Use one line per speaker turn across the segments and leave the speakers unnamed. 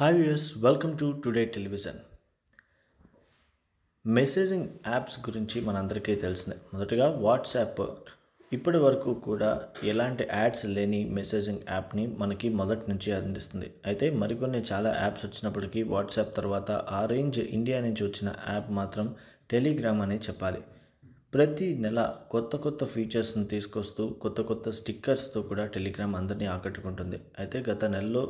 hi views welcome to today television messaging apps గురించి మనందరికీ తెలిసిందే మొదటగా వాట్సాప్ ఇప్పటి వరకు కూడా ఎలాంటి యాడ్స్ లేని మెసేజింగ్ యాప్ని మనకి మొదటి నుంచి అందిస్తుంది అయితే మరికొన్ని చాలా యాప్స్ వచ్చినప్పటికీ వాట్సాప్ తర్వాత ఆ రేంజ్ ఇండియా నుంచి వచ్చిన యాప్ మాత్రం టెలిగ్రామ్ అనే చెప్పాలి ప్రతి నెల కొత్త కొత్త ఫీచర్స్ని తీసుకొస్తూ కొత్త కొత్త స్టిక్కర్స్తో కూడా టెలిగ్రామ్ అందరినీ ఆకట్టుకుంటుంది అయితే గత నెలలో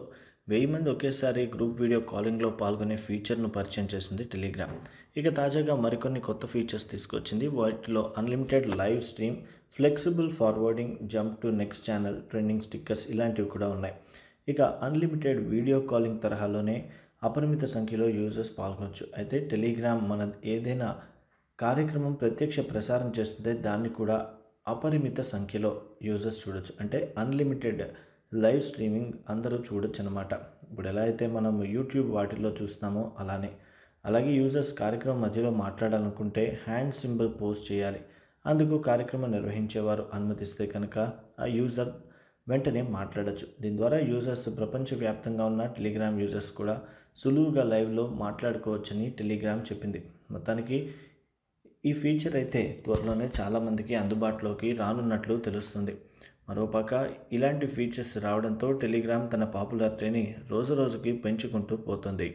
వెయ్యి మంది ఒకేసారి గ్రూప్ వీడియో కాలింగ్లో పాల్గొనే ఫీచర్ను పరిచయం చేసింది టెలిగ్రామ్ ఇక తాజాగా మరికొన్ని కొత్త ఫీచర్స్ తీసుకొచ్చింది వాటిలో unlimited live stream flexible forwarding jump to next channel trending stickers ఇలాంటివి కూడా ఉన్నాయి ఇక అన్లిమిటెడ్ వీడియో కాలింగ్ తరహాలోనే అపరిమిత సంఖ్యలో యూజర్స్ పాల్గొచ్చు అయితే టెలిగ్రామ్ మన ఏదైనా కార్యక్రమం ప్రత్యక్ష ప్రసారం చేస్తుంటే దాన్ని కూడా అపరిమిత సంఖ్యలో యూజర్స్ చూడొచ్చు అంటే అన్లిమిటెడ్ లైవ్ స్ట్రీమింగ్ అందరూ చూడొచ్చు అనమాట ఇప్పుడు ఎలా అయితే మనం యూట్యూబ్ వాటిల్లో చూస్తామో అలానే అలాగే యూజర్స్ కార్యక్రమం మధ్యలో మాట్లాడాలనుకుంటే హ్యాండ్ సింబల్ పోస్ట్ చేయాలి అందుకు కార్యక్రమం నిర్వహించేవారు అనుమతిస్తే కనుక ఆ యూజర్ వెంటనే మాట్లాడచ్చు దీని ద్వారా యూజర్స్ ప్రపంచవ్యాప్తంగా ఉన్న టెలిగ్రామ్ యూజర్స్ కూడా సులువుగా లైవ్లో మాట్లాడుకోవచ్చని టెలిగ్రామ్ చెప్పింది మొత్తానికి ఈ ఫీచర్ అయితే త్వరలోనే చాలామందికి అందుబాటులోకి రానున్నట్లు తెలుస్తుంది మరోపక్క ఇలాంటి ఫీచర్స్ రావడంతో టెలిగ్రామ్ తన పాపులారిటీని రోజురోజుకి పెంచుకుంటూ పోతుంది